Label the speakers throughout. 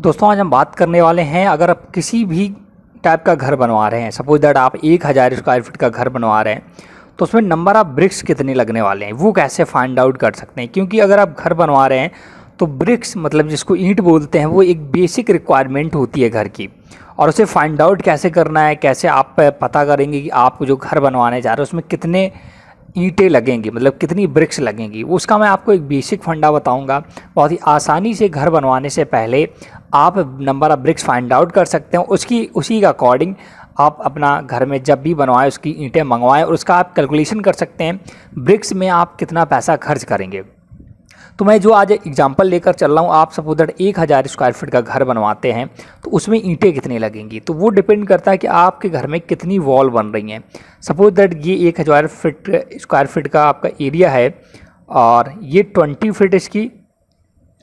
Speaker 1: दोस्तों आज हम बात करने वाले हैं अगर आप किसी भी टाइप का घर बनवा रहे हैं सपोज दैट आप एक हज़ार स्क्वायर फीट का घर बनवा रहे हैं तो उसमें नंबर ऑफ़ ब्रिक्स कितने लगने वाले हैं वो कैसे फाइंड आउट कर सकते हैं क्योंकि अगर आप घर बनवा रहे हैं तो ब्रिक्स मतलब जिसको ईंट बोलते हैं वो एक बेसिक रिक्वायरमेंट होती है घर की और उसे फाइंड आउट कैसे करना है कैसे आप पता करेंगे कि आप जो घर बनवाने जा रहे हैं उसमें कितने ईंटें लगेंगी मतलब कितनी ब्रिक्स लगेंगी उसका मैं आपको एक बेसिक फंडा बताऊंगा बहुत ही आसानी से घर बनवाने से पहले आप number of bricks find out कर सकते हैं उसकी उसी के अकॉर्डिंग आप अपना घर में जब भी बनवाएं उसकी ईंटें मंगवाएं और उसका आप कैलकुलेशन कर सकते हैं ब्रिक्स में आप कितना पैसा खर्च करेंगे तो मैं जो आज एग्जाम्पल लेकर चल रहा हूँ आप सपोज दैट एक हज़ार स्क्वायर फीट का घर बनवाते हैं तो उसमें ईंटें कितनी लगेंगी तो वो डिपेंड करता है कि आपके घर में कितनी वॉल बन रही हैं सपोज दैट ये एक हज़ार फिट स्क्वायर फिट का आपका एरिया है और ये ट्वेंटी फिट इसकी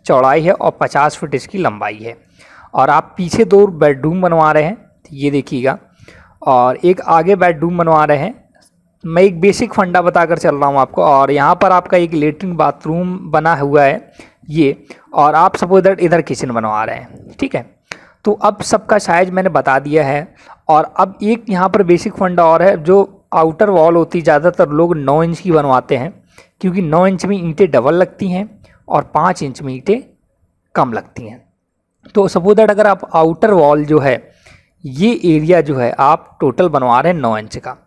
Speaker 1: चौड़ाई है और पचास फिट इसकी लंबाई है और आप पीछे दो बेडरूम बनवा रहे हैं ये देखिएगा और एक आगे बेडरूम बनवा रहे हैं मैं एक बेसिक फंडा बताकर चल रहा हूँ आपको और यहाँ पर आपका एक लेटरिन बाथरूम बना हुआ है ये और आप सब इधर इधर किचन बनवा रहे हैं ठीक है तो अब सबका साइज मैंने बता दिया है और अब एक यहाँ पर बेसिक फंडा और है जो आउटर वॉल होती ज़्यादातर लोग नौ इंच की बनवाते हैं क्योंकि नौ इंच में ईंटें डबल लगती हैं और पाँच इंच में ईंटें कम लगती हैं तो सपोज दैट अगर आप आउटर वॉल जो है ये एरिया जो है आप टोटल बनवा रहे हैं नौ इंच का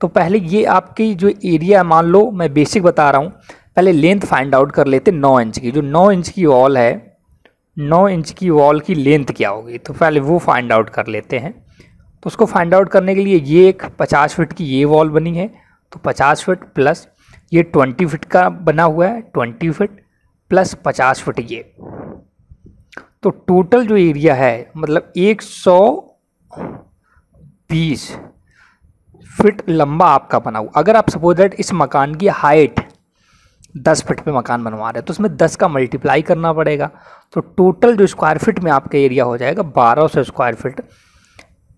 Speaker 1: तो पहले ये आपकी जो एरिया मान लो मैं बेसिक बता रहा हूँ पहले लेंथ फाइंड आउट कर लेते नौ इंच की जो नौ इंच की वॉल है नौ इंच की वॉल की लेंथ क्या होगी तो पहले वो फाइंड आउट कर लेते हैं तो उसको फाइंड आउट करने के लिए ये एक पचास फिट की ये वॉल बनी है तो पचास फिट प्लस ये ट्वेंटी फिट का बना हुआ है ट्वेंटी फिट प्लस पचास फिट ये तो टोटल जो एरिया है मतलब एक सौ बीस फिट लंबा आपका बना हुआ अगर आप सपोज दैट इस मकान की हाइट दस फिट पे मकान बनवा रहे हैं तो उसमें दस का मल्टीप्लाई करना पड़ेगा तो टोटल जो स्क्वायर फिट में आपका एरिया हो जाएगा बारह सौ स्क्वायर फिट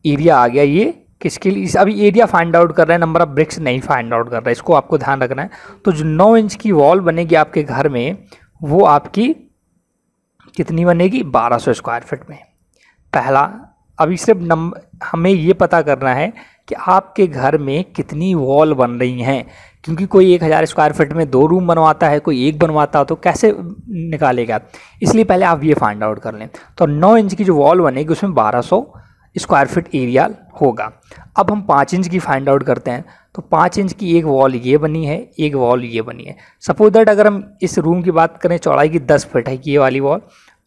Speaker 1: एरिया आ गया ये किसके लिए अभी एरिया फाइंड आउट कर रहे हैं नंबर ऑफ ब्रिक्स नहीं फाइंड आउट कर रहा है इसको आपको ध्यान रखना है तो जो नौ इंच की वॉल बनेगी आपके घर में वो आपकी कितनी बनेगी बारह स्क्वायर फिट में पहला अभी सिर्फ नंबर हमें ये पता करना है कि आपके घर में कितनी वॉल बन रही हैं क्योंकि कोई एक हज़ार स्क्वायर फीट में दो रूम बनवाता है कोई एक बनवाता हो तो कैसे निकालेगा इसलिए पहले आप ये फाइंड आउट कर लें तो नौ इंच की जो वॉल बनेगी उसमें बारह सौ स्क्वायर फीट एरिया होगा अब हम पाँच इंच की फाइंड आउट करते हैं तो पाँच इंच की एक वॉल ये बनी है एक वॉल ये बनी है सपोज दैट अगर हम इस रूम की बात करें चौड़ाई की दस फिट है ये वाली वॉल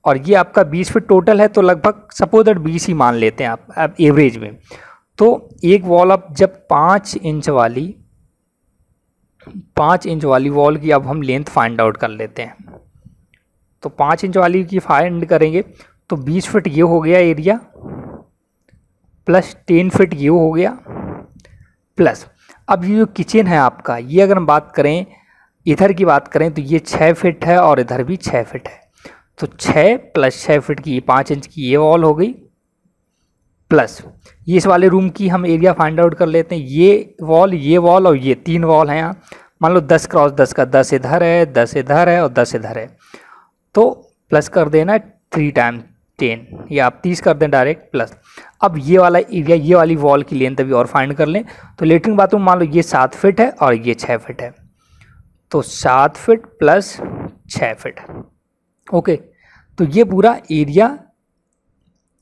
Speaker 1: और ये आपका बीस फिट टोटल है तो लगभग सपोज दैट बीस ही मान लेते हैं आप एवरेज में तो एक वॉल आप जब पाँच इंच वाली पाँच इंच वाली वॉल की अब हम लेंथ फाइंड आउट कर लेते हैं तो पाँच इंच वाली की फाइंड करेंगे तो बीस फिट ये हो गया एरिया प्लस टेन फिट ये हो गया प्लस अब ये जो किचन है आपका ये अगर हम बात करें इधर की बात करें तो ये छः फिट है और इधर भी छः फिट है तो छः प्लस छः फिट की पाँच इंच की ये वॉल हो गई प्लस ये इस वाले रूम की हम एरिया फाइंड आउट कर लेते हैं ये वॉल ये वॉल और ये तीन वॉल हैं यहाँ मान लो दस क्रॉस दस का दस इधर है दस इधर है और दस इधर है तो प्लस कर देना थ्री टाइम टेन या आप तीस कर दें डायरेक्ट प्लस अब ये वाला एरिया ये वाली वॉल की लेंथ अभी और फाइंड कर लें तो लेटरिन बाथरूम मान लो ये सात फिट है और ये छः फिट है तो सात फिट प्लस छः फिट ओके तो ये पूरा एरिया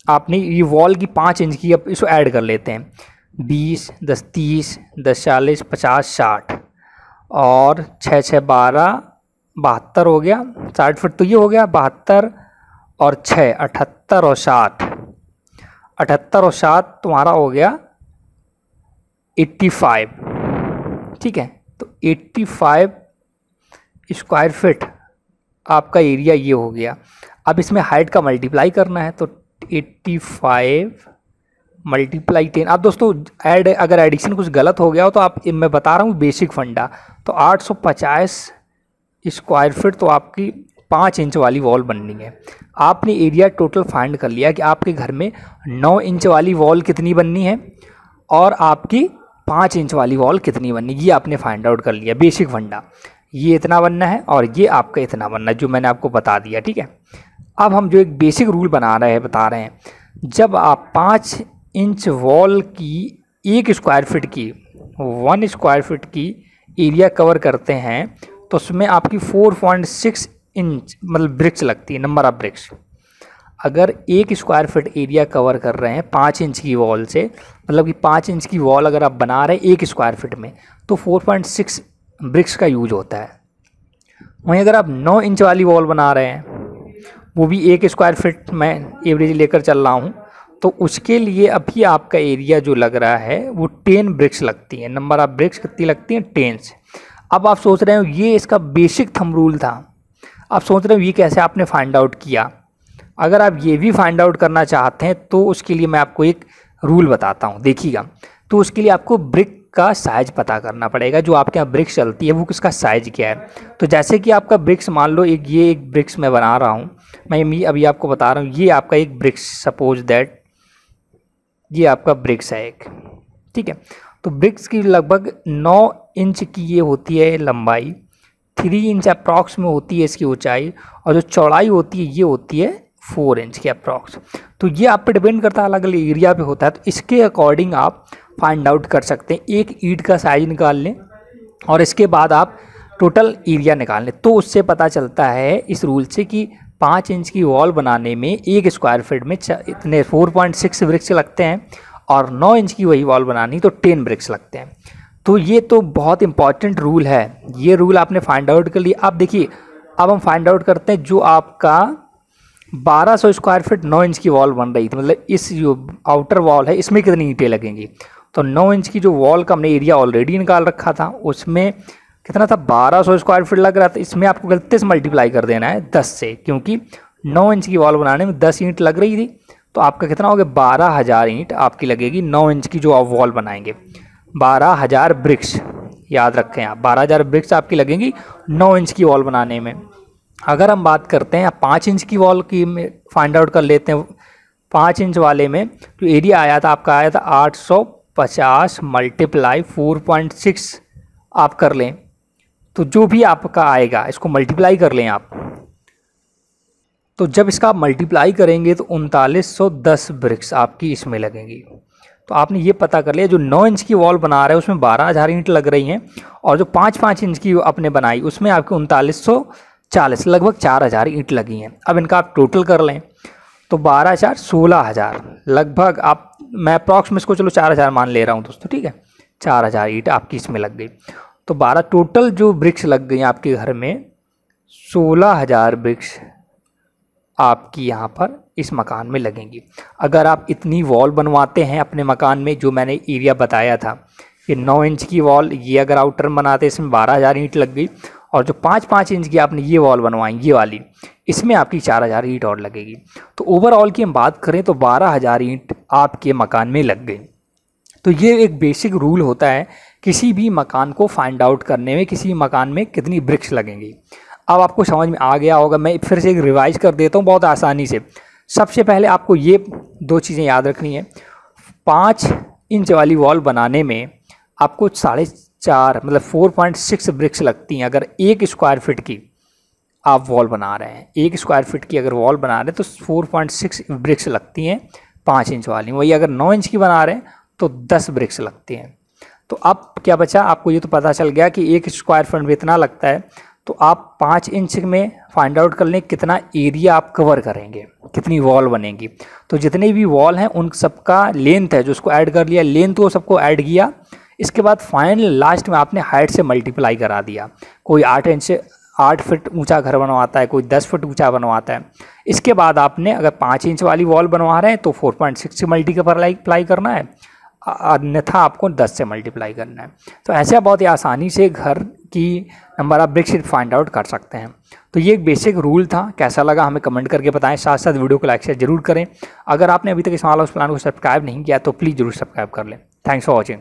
Speaker 1: आपने ये वॉल की पाँच इंच की अब इसको ऐड कर लेते हैं बीस दस तीस दस चालीस पचास साठ और छः छः बारह बहत्तर हो गया साठ फिट तो ये हो गया बहत्तर और छः अठहत्तर और साठ अठहत्तर और सात तुम्हारा हो गया एट्टी फाइव ठीक है तो एट्टी फाइव स्क्वायर फिट आपका एरिया ये हो गया अब इसमें हाइट का मल्टीप्लाई करना है तो एट्टी फाइव मल्टीप्लाई टेन आप दोस्तों ऐड अगर एडिक्शन कुछ गलत हो गया हो तो आप मैं बता रहा हूँ बेसिक फंडा तो आठ सौ पचास स्क्वायर फिट तो आपकी पाँच इंच वाली वॉल बननी है आपने एरिया टोटल फाइंड कर लिया कि आपके घर में नौ इंच वाली वॉल कितनी बननी है और आपकी पाँच इंच वाली वॉल कितनी बननी ये आपने फाइंड आउट कर लिया बेसिक फंडा ये इतना बनना है और ये आपका इतना बनना है जो मैंने आपको बता दिया ठीक है अब हम जो एक बेसिक रूल बना रहे हैं बता रहे हैं जब आप पाँच इंच वॉल की एक स्क्वायर फिट की वन स्क्वायर फिट की एरिया कवर करते हैं तो उसमें आपकी 4.6 इंच मतलब ब्रिक्स लगती है नंबर ऑफ ब्रिक्स अगर एक स्क्वायर फिट एरिया कवर कर रहे हैं पाँच इंच की वॉल से मतलब कि पाँच इंच की वॉल अगर आप बना रहे हैं एक स्क्वायर फिट में तो सिक्स ब्रिक्स का यूज होता है वहीं अगर आप नौ इंच वाली वॉल बना रहे हैं वो भी एक स्क्वायर फिट मैं एवरेज लेकर चल रहा हूँ तो उसके लिए अभी आपका एरिया जो लग रहा है वो टेन ब्रिक्स लगती है नंबर ऑफ ब्रिक्स कितनी लगती हैं टेन से अब आप सोच रहे हो ये इसका बेसिक थम रूल था आप सोच रहे हो ये कैसे आपने फाइंड आउट किया अगर आप ये भी फाइंड आउट करना चाहते हैं तो उसके लिए मैं आपको एक रूल बताता हूँ देखिएगा तो उसके लिए आपको ब्रिक का साइज़ पता करना पड़ेगा जो आपके यहाँ ब्रिक्स चलती है वो किसका साइज़ क्या है तो जैसे कि आपका ब्रिक्स मान लो एक ये एक ब्रिक्स मैं बना रहा हूँ मैं अभी आपको बता रहा हूँ ये आपका एक ब्रिक्स सपोज दैट ये आपका ब्रिक्स है एक ठीक है तो ब्रिक्स की लगभग नौ इंच की ये होती है लंबाई थ्री इंच अप्रॉक्स में होती है इसकी ऊंचाई और जो चौड़ाई होती है ये होती है फोर इंच के अप्रॉक्स तो ये आप पे डिपेंड करता है अलग अलग एरिया पे होता है तो इसके अकॉर्डिंग आप फाइंड आउट कर सकते हैं एक ईट का साइज निकाल लें और इसके बाद आप टोटल एरिया निकाल लें तो उससे पता चलता है इस रूल से कि पाँच इंच की वॉल बनाने में एक स्क्वायर फीट में इतने फोर पॉइंट सिक्स वृक्ष लगते हैं और नौ इंच की वही वॉल बनानी तो टेन वृक्ष लगते हैं तो ये तो बहुत इंपॉर्टेंट रूल है ये रूल आपने फाइंड आउट कर लिया आप देखिए अब हम फाइंड आउट करते हैं जो आपका 1200 स्क्वायर फीट 9 इंच की वॉल बन रही थी मतलब इस जो आउटर वॉल है इसमें कितनी ईंटें लगेंगी तो 9 इंच की जो वॉल का हमने एरिया ऑलरेडी निकाल रखा था उसमें कितना था 1200 स्क्वायर फीट लग रहा था इसमें आपको गलती से मल्टीप्लाई कर देना है 10 से क्योंकि 9 इंच की वॉल बनाने में 10 ईंट लग रही थी तो आपका कितना हो गया बारह हज़ार ईंट आपकी लगेगी 9 इंच की जो आप वॉल बनाएंगे बारह हज़ार ब्रिक्स याद रखें आप बारह हज़ार ब्रिक्स आपकी लगेंगी नौ इंच की वॉल बनाने में अगर हम बात करते हैं पाँच इंच की वॉल की फाइंड आउट कर लेते हैं पाँच इंच वाले में तो एरिया आया था आपका आया था आठ सौ पचास मल्टीप्लाई फोर पॉइंट सिक्स आप कर लें तो जो भी आपका आएगा इसको मल्टीप्लाई कर लें आप तो जब इसका मल्टीप्लाई करेंगे तो उनतालीस सौ दस ब्रिक्स आपकी इसमें लगेंगी तो आपने ये पता कर लिया जो नौ इंच की वॉल बना रहे हैं उसमें बारह हज़ार ईंट लग रही हैं और जो पाँच पाँच इंच की आपने बनाई उसमें आपके उनतालीस सौ चालीस लगभग चार हज़ार ईंट लगी हैं अब इनका आप टोटल कर लें तो बारह हजार सोलह हज़ार लगभग आप मैं अप्रॉक्स में इसको चलो चार हज़ार मान ले रहा हूँ दोस्तों ठीक है चार हज़ार ईंट आपकी इसमें लग गई तो बारह टोटल जो ब्रिक्स लग गई आपके घर में सोलह हज़ार ब्रिक्स आपकी यहाँ पर इस मकान में लगेंगी अगर आप इतनी वॉल बनवाते हैं अपने मकान में जो मैंने एरिया बताया था कि नौ इंच की वॉल ये अगर आउटर बनाते इसमें बारह हज़ार ईंट लग गई और जो पाँच पाँच इंच की आपने ये वॉल बनवाई ये वाली इसमें आपकी चार हज़ार ईंट और लगेगी तो ओवरऑल की हम बात करें तो बारह हज़ार ईंट आपके मकान में लग गई तो ये एक बेसिक रूल होता है किसी भी मकान को फाइंड आउट करने में किसी मकान में कितनी ब्रिक्स लगेंगी अब आपको समझ में आ गया होगा मैं फिर से एक रिवाइज कर देता हूँ बहुत आसानी से सबसे पहले आपको ये दो चीज़ें याद रखनी है पाँच इंच वाली वॉल बनाने में आपको साढ़े चार मतलब फोर पॉइंट सिक्स ब्रिक्स लगती हैं अगर एक स्क्वायर फिट की आप वॉल बना रहे हैं एक स्क्वायर फिट की अगर वॉल बना रहे हैं तो फोर पॉइंट सिक्स ब्रिक्स लगती हैं पाँच इंच वाली वही अगर नौ इंच की बना रहे हैं तो दस ब्रिक्स लगती हैं तो अब क्या बचा आपको ये तो पता चल गया कि एक स्क्वायर फिट में इतना लगता है तो आप पाँच इंच में फाइंड आउट कर लें कितना एरिया आप कवर करेंगे कितनी वॉल बनेगी तो जितने भी वॉल हैं उन सबका लेंथ है जो उसको ऐड कर लिया लेंथ वो सबको ऐड किया इसके बाद फाइनल लास्ट में आपने हाइट से मल्टीप्लाई करा दिया कोई आठ इंच आठ फिट ऊंचा घर बनवाता है कोई दस फिट ऊंचा बनवाता है इसके बाद आपने अगर पाँच इंच वाली वॉल बनवा रहे हैं तो फोर पॉइंट सिक्स से मल्टीप्लाई करना है अन्यथा आपको दस से मल्टीप्लाई करना है तो ऐसे बहुत ही आसानी से घर की नंबर आप ब्रिक्स फाइंड आउट कर सकते हैं तो ये एक बेसिक रूल था कैसा लगा हमें कमेंट करके बताएं साथ साथ वीडियो को लाइक शेयर जरूर करें अगर आपने अभी तक इस माला उस प्लान को सब्सक्राइब नहीं किया तो प्लीज़ जरूर सब्सक्राइब कर लें थैंक्स फॉर वॉचिंग